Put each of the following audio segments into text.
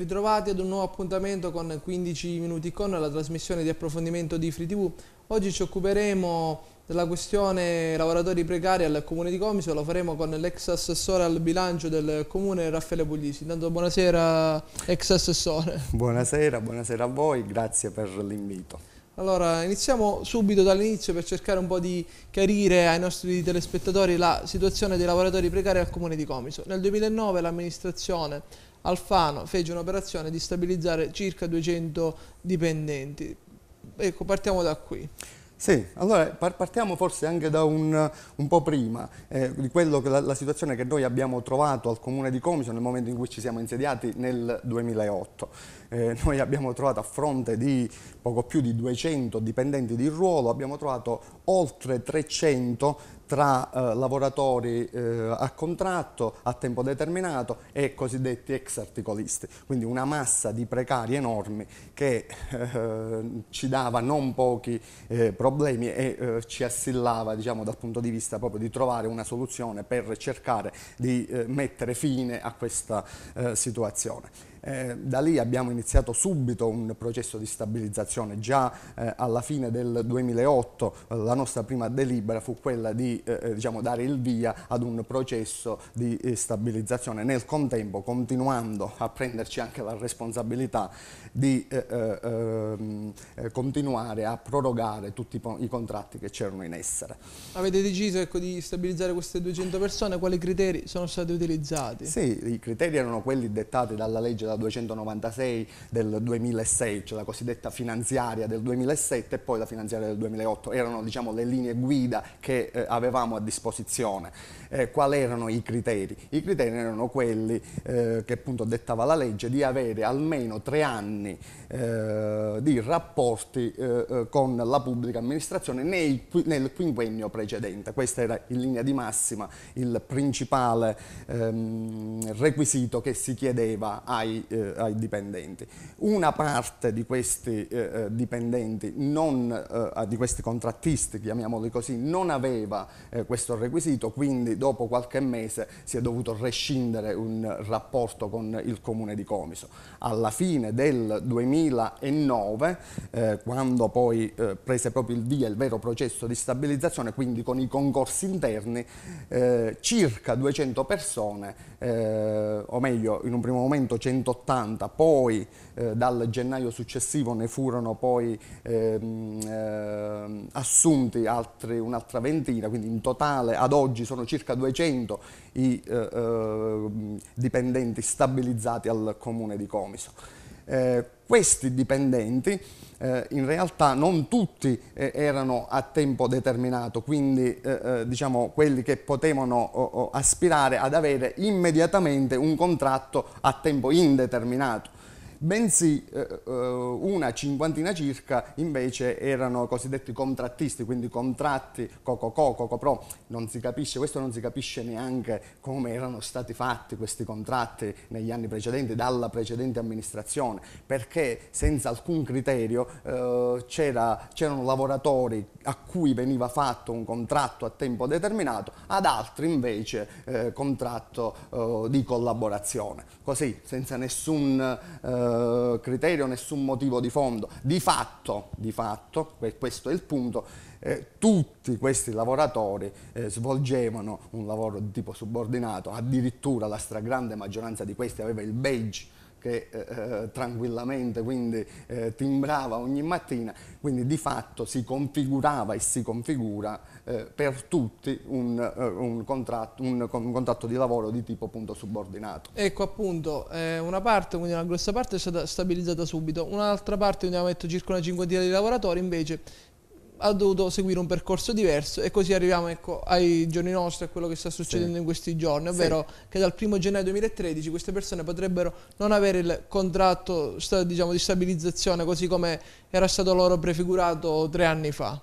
ritrovati ad un nuovo appuntamento con 15 minuti con la trasmissione di approfondimento di Free TV. Oggi ci occuperemo della questione lavoratori precari al comune di Comiso, lo faremo con l'ex assessore al bilancio del comune Raffaele Puglisi. Intanto buonasera ex assessore. Buonasera, buonasera a voi, grazie per l'invito. Allora, iniziamo subito dall'inizio per cercare un po' di chiarire ai nostri telespettatori la situazione dei lavoratori precari al Comune di Comiso. Nel 2009 l'amministrazione Alfano fece un'operazione di stabilizzare circa 200 dipendenti. Ecco, partiamo da qui. Sì, allora partiamo forse anche da un, un po' prima eh, di quello che la, la, situazione che noi abbiamo trovato al comune di Comiso nel momento in cui ci siamo insediati nel 2008. Eh, noi abbiamo trovato a fronte di poco più di 200 dipendenti di ruolo, abbiamo trovato oltre 300 tra eh, lavoratori eh, a contratto, a tempo determinato e cosiddetti ex articolisti, quindi una massa di precari enormi che eh, ci dava non pochi eh, problemi e eh, ci assillava diciamo, dal punto di vista proprio di trovare una soluzione per cercare di eh, mettere fine a questa situazione. Eh, da lì abbiamo iniziato subito un processo di stabilizzazione, già eh, alla fine del 2008 eh, la nostra prima delibera fu quella di eh, eh, diciamo, dare il via ad un processo di eh, stabilizzazione, nel contempo continuando a prenderci anche la responsabilità di ehm, continuare a prorogare tutti i contratti che c'erano in essere. Avete deciso ecco, di stabilizzare queste 200 persone, quali criteri sono stati utilizzati? Sì, i criteri erano quelli dettati dalla legge la 296 del 2006, cioè la cosiddetta finanziaria del 2007 e poi la finanziaria del 2008, erano diciamo, le linee guida che eh, avevamo a disposizione. Eh, quali erano i criteri? I criteri erano quelli eh, che appunto dettava la legge di avere almeno tre anni eh, di rapporti eh, eh, con la pubblica amministrazione nel, nel quinquennio precedente. Questo era in linea di massima il principale ehm, requisito che si chiedeva ai eh, ai dipendenti. Una parte di questi eh, eh dipendenti, non, eh, di questi contrattisti, chiamiamoli così, non aveva eh, questo requisito, quindi dopo qualche mese si è dovuto rescindere un rapporto con il comune di Comiso. Alla fine del 2009, quando poi prese proprio il via il vero processo di stabilizzazione, quindi con i concorsi interni, circa 200 persone, o meglio in un primo momento 100 1980, poi eh, dal gennaio successivo ne furono poi ehm, ehm, assunti altri, un'altra ventina, quindi in totale ad oggi sono circa 200 i eh, ehm, dipendenti stabilizzati al comune di Comiso. Eh, questi dipendenti eh, in realtà non tutti eh, erano a tempo determinato, quindi eh, eh diciamo quelli che potevano oh, oh, aspirare ad avere immediatamente un contratto a tempo indeterminato bensì eh, eh, una cinquantina circa invece erano cosiddetti contrattisti, quindi contratti CocoCo, CocoPro, non si capisce, questo non si capisce neanche come erano stati fatti questi contratti negli anni precedenti dalla precedente amministrazione, perché senza alcun criterio eh, c'erano lavoratori a cui veniva fatto un contratto a tempo determinato, ad altri invece eh, contratto eh, di collaborazione, così senza nessun eh, eh, criterio, nessun motivo di fondo. Di fatto, di fatto questo è il punto, eh, tutti questi lavoratori eh, svolgevano un lavoro di tipo subordinato, addirittura la stragrande maggioranza di questi aveva il badge che eh, eh, tranquillamente quindi eh, timbrava ogni mattina, quindi di fatto si configurava e si configura eh, per tutti un, eh, un, contratto, un, un, contratto, di lavoro di tipo appunto subordinato. Ecco appunto, eh, una parte, quindi una grossa parte è stata stabilizzata subito, un'altra parte, quindi abbiamo detto circa una cinquantina di lavoratori invece ha dovuto seguire un percorso diverso e così arriviamo ecco, ai giorni nostri, a quello che sta succedendo sì. in questi giorni, ovvero sì. che dal 1 gennaio 2013 queste persone potrebbero non avere il contratto diciamo, di stabilizzazione così come era stato loro prefigurato tre anni fa.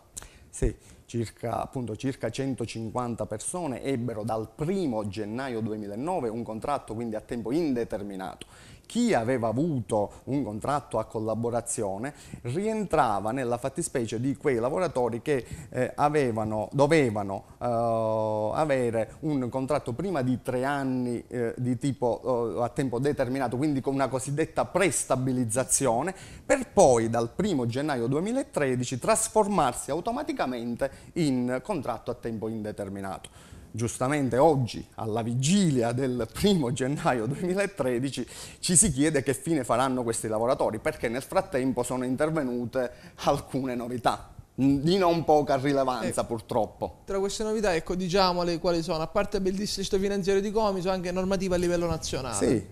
Sì, circa, appunto, circa 150 persone ebbero dal 1 gennaio 2009 un contratto quindi a tempo indeterminato chi aveva avuto un contratto a collaborazione rientrava nella fattispecie di quei lavoratori che eh, avevano, dovevano eh, avere un contratto prima di tre anni eh, di tipo eh, a tempo determinato, quindi con una cosiddetta prestabilizzazione, per poi dal 1 gennaio 2013 trasformarsi automaticamente in contratto a tempo indeterminato giustamente oggi, alla vigilia del primo gennaio 2013, ci si chiede che fine faranno questi lavoratori, perché nel frattempo sono intervenute alcune novità di non poca rilevanza eh, purtroppo. Tra queste novità, ecco, diciamole quali sono, a parte il dissesto finanziario di Comiso, anche normativa a livello nazionale. Sì,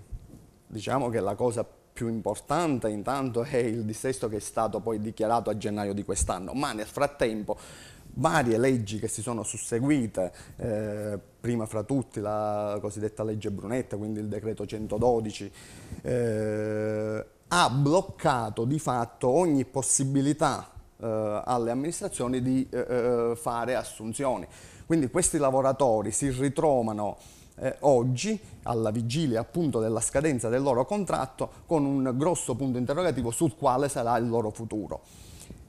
diciamo che la cosa più importante intanto è il dissesto che è stato poi dichiarato a gennaio di quest'anno, ma nel frattempo varie leggi che si sono susseguite, eh, prima fra tutti la cosiddetta legge Brunetta, quindi il decreto 112, eh, ha bloccato di fatto ogni possibilità eh, alle amministrazioni di eh, eh, fare assunzioni. Quindi questi lavoratori si ritrovano eh, oggi, alla vigilia appunto della scadenza del loro contratto, con un grosso punto interrogativo sul quale sarà il loro futuro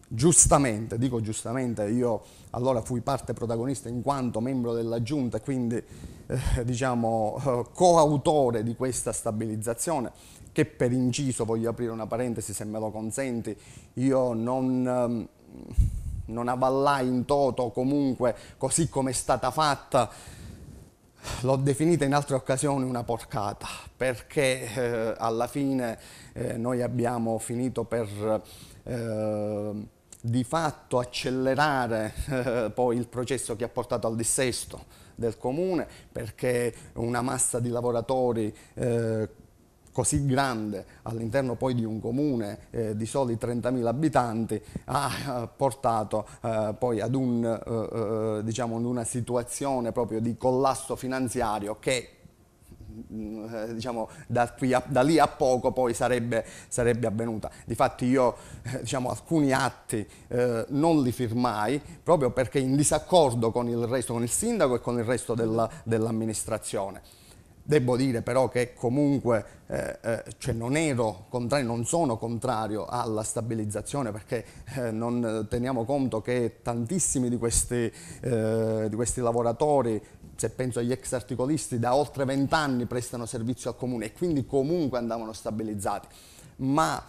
giustamente, dico giustamente, io allora fui parte protagonista in quanto membro della giunta, quindi eh, diciamo eh, coautore di questa stabilizzazione che per inciso voglio aprire una parentesi se me lo consenti, io non, ehm, non avallai in toto comunque così come è stata fatta l'ho definita in altre occasioni una porcata, perché eh, alla fine eh, noi abbiamo finito per eh, di fatto accelerare eh, poi il processo che ha portato al dissesto del comune perché una massa di lavoratori eh, così grande all'interno poi di un comune eh, di soli 30.000 abitanti ha eh, portato eh, poi ad un, eh, eh diciamo, una situazione proprio di collasso finanziario che eh, diciamo, da, a, da, lì a poco poi sarebbe, sarebbe avvenuta. Difatti io eh, diciamo, alcuni atti eh, non li firmai proprio perché in disaccordo con il resto, con il sindaco e con il resto della, dell'amministrazione. Devo dire però che comunque eh, eh, cioè non, contrario, non sono contrario alla stabilizzazione perché eh, non teniamo conto che tantissimi di questi, eh, di questi lavoratori se penso agli ex articolisti, da oltre vent'anni prestano servizio al comune e quindi comunque andavano stabilizzati. Ma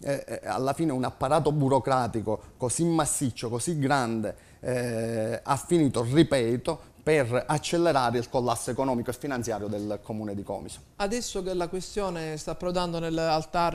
eh, eh alla fine un apparato burocratico così massiccio, così grande, eh, ha finito, ripeto, per accelerare il collasso economico e finanziario del comune di Comiso. Adesso che la questione sta approdando nel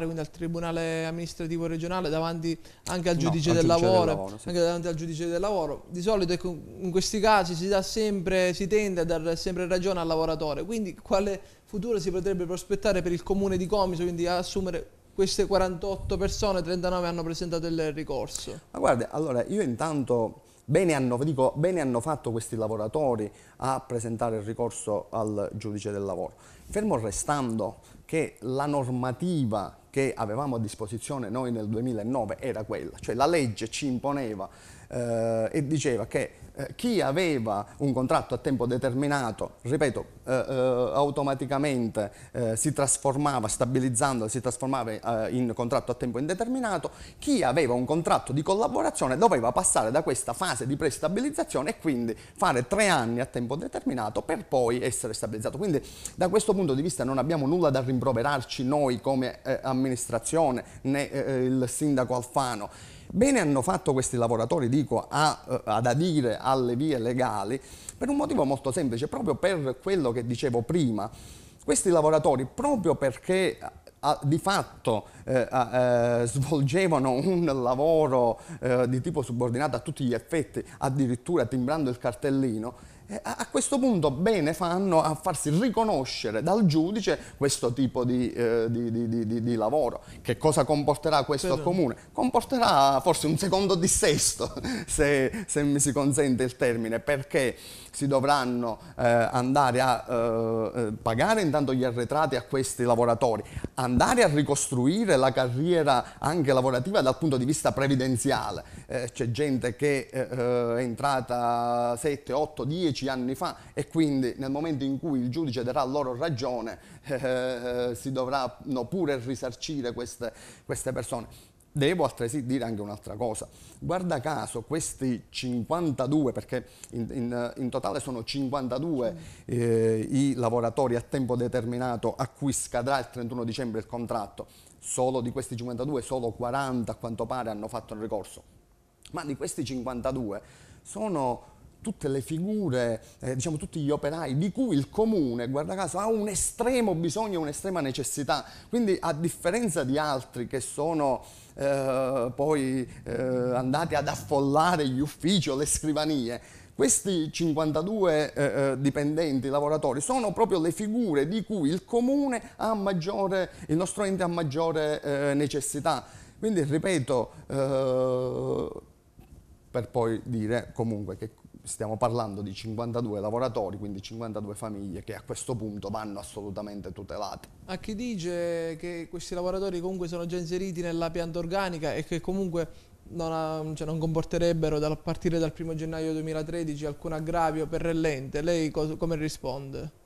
quindi al Tribunale Amministrativo Regionale, davanti anche al giudice, no, del, giudice lavoro, del, lavoro, sì. anche davanti al giudice del lavoro, di solito ecco, in questi casi si, sempre, si tende a dare sempre ragione al lavoratore, quindi quale futuro si potrebbe prospettare per il comune di Comiso, quindi assumere queste 48 persone, 39 hanno presentato il ricorso? Ma guarda, allora io intanto Bene hanno, dico, bene hanno, fatto questi lavoratori a presentare il ricorso al giudice del lavoro. Fermo restando che la normativa che avevamo a disposizione noi nel 2009 era quella, cioè la legge ci imponeva eh, e diceva che eh, chi aveva un contratto a tempo determinato, ripeto, eh, eh automaticamente eh, si trasformava, stabilizzando, si trasformava in contratto a tempo indeterminato, chi aveva un contratto di collaborazione doveva passare da questa fase di prestabilizzazione e quindi fare tre anni a tempo determinato per poi essere stabilizzato. Quindi da questo punto di vista non abbiamo nulla da rimproverarci noi come amministrazione né il sindaco Alfano. Bene hanno fatto questi lavoratori, dico, a, eh, ad adire alle vie legali per un motivo molto semplice, proprio per quello che dicevo prima. Questi lavoratori, proprio perché eh, di fatto eh, eh, svolgevano un lavoro eh, di tipo subordinato a tutti gli effetti, addirittura timbrando il cartellino, eh, a questo punto bene fanno a farsi riconoscere dal giudice questo tipo di, eh, di, di, di lavoro. Che cosa comporterà questo Però. comune? Comporterà forse un secondo dissesto, se, se, mi si consente il termine, perché si dovranno eh, andare a eh, eh, pagare intanto gli arretrati a questi lavoratori, andare a ricostruire la carriera anche lavorativa dal punto di vista previdenziale. Eh, c'è gente che è entrata 7, 8, 10 10 anni fa e quindi nel momento in cui il giudice darà loro ragione eh, eh, si dovranno pure risarcire queste, queste persone. Devo altresì dire anche un'altra cosa. Guarda caso, questi 52, perché in, in, in totale sono 52 eh, i lavoratori a tempo determinato a cui scadrà il 31 dicembre il contratto, solo di questi 52, solo 40 a quanto pare hanno fatto il ricorso. Ma di questi 52 sono tutte le figure, eh, diciamo tutti gli operai di cui il comune, guarda caso, ha un estremo bisogno, un'estrema necessità. Quindi a differenza di altri che sono eh, poi eh, andati ad affollare gli uffici o le scrivanie, questi 52 eh, eh, dipendenti, lavoratori, sono proprio le figure di cui il comune ha maggiore, il nostro ente ha maggiore eh, necessità. Quindi ripeto, eh, per poi dire comunque che stiamo parlando di 52 lavoratori, quindi 52 famiglie che a questo punto vanno assolutamente tutelate. A chi dice che questi lavoratori comunque sono già inseriti nella pianta organica e che comunque non, ha, cioè non comporterebbero dal, a partire dal 1 gennaio 2013 alcun aggravio per l'ente, lei cosa, come risponde?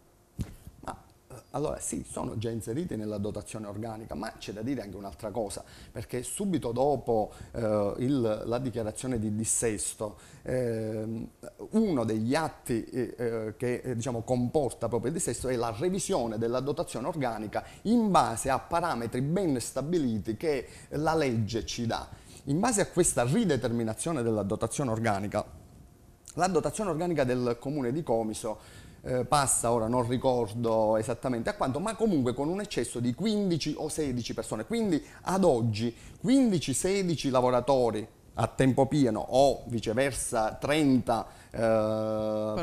Allora sì, sono già inseriti nella dotazione organica, ma c'è da dire anche un'altra cosa, perché subito dopo eh, il, la dichiarazione di dissesto, eh, uno degli atti eh, eh che eh, diciamo, comporta proprio il dissesto è la revisione della dotazione organica in base a parametri ben stabiliti che la legge ci dà. In base a questa rideterminazione della dotazione organica, la dotazione organica del comune di Comiso eh, passa, ora non ricordo esattamente a quanto, ma comunque con un eccesso di 15 o 16 persone. Quindi ad oggi 15-16 lavoratori a tempo pieno o viceversa 30 eh,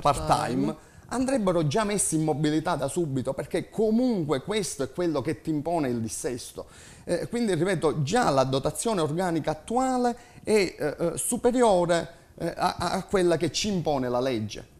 part-time andrebbero già messi in mobilità da subito perché comunque questo è quello che ti impone il dissesto. Eh, quindi ripeto, già la dotazione organica attuale è eh, eh superiore eh, a, a quella che ci impone la legge.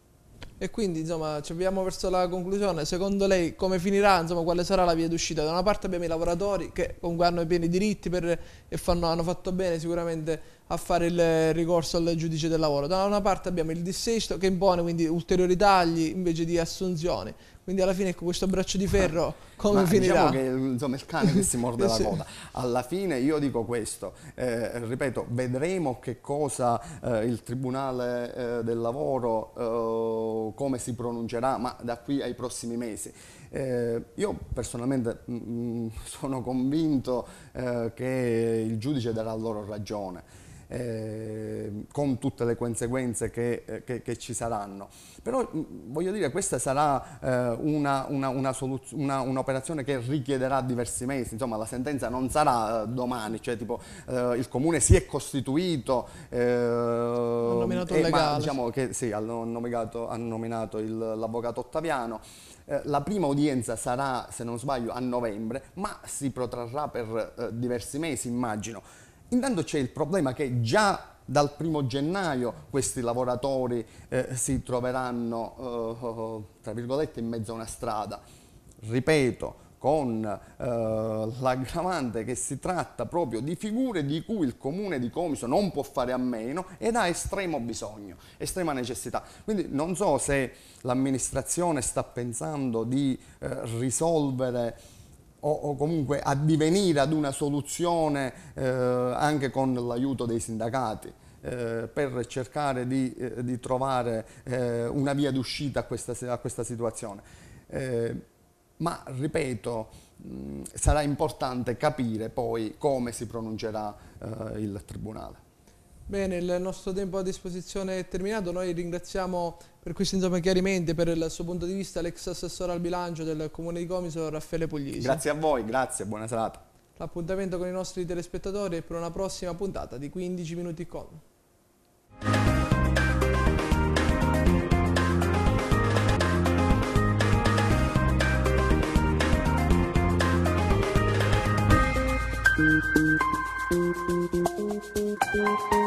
E quindi insomma ci avviamo verso la conclusione. Secondo lei come finirà? Insomma, quale sarà la via d'uscita? Da una parte abbiamo i lavoratori che comunque hanno i pieni diritti per, e fanno, hanno fatto bene sicuramente a fare il ricorso al giudice del lavoro. Da una parte abbiamo il dissesto che impone quindi ulteriori tagli invece di assunzioni. Quindi alla fine ecco, questo braccio di ferro come Ma diciamo finirà? Diciamo che insomma, il cane che si morde la coda. Alla fine io dico questo, eh, ripeto, vedremo che cosa eh, il Tribunale eh, del Lavoro, eh, come si pronuncerà, ma da qui ai prossimi mesi. Eh, io personalmente mh, mm, mm, sono convinto eh, che il giudice darà loro ragione. Ehm, con tutte le conseguenze che, eh, che, che, ci saranno. Però voglio dire, questa sarà eh, un'operazione che richiederà diversi mesi, insomma la sentenza non sarà eh, domani, cioè tipo eh, il comune si è costituito, eh, ma, diciamo che sì, hanno nominato, hanno nominato l'avvocato Ottaviano, eh, la prima udienza sarà, se non sbaglio, a novembre, ma si protrarrà per diversi mesi, immagino. Intanto c'è il problema che già dal primo gennaio questi lavoratori eh, si troveranno, eh, tra virgolette, in mezzo a una strada. Ripeto, con eh, l'aggravante che si tratta proprio di figure di cui il comune di Comiso non può fare a meno ed ha estremo bisogno, estrema necessità. Quindi non so se l'amministrazione sta pensando di eh, risolvere o, o comunque addivenire ad una soluzione eh, anche con l'aiuto dei sindacati eh, per cercare di, eh, di trovare eh, una via d'uscita a questa, a questa situazione. Eh, ma ripeto, mh, mm, sarà importante capire poi come si pronuncerà eh, il Tribunale. Bene, il nostro tempo a disposizione è terminato, noi ringraziamo per questi chiarimenti, per il suo punto di vista l'ex assessore al bilancio del Comune di Comiso Raffaele Puglisi. Grazie a voi, grazie, buona serata. L'appuntamento con i nostri telespettatori è per una prossima puntata di 15 minuti con. Thank you.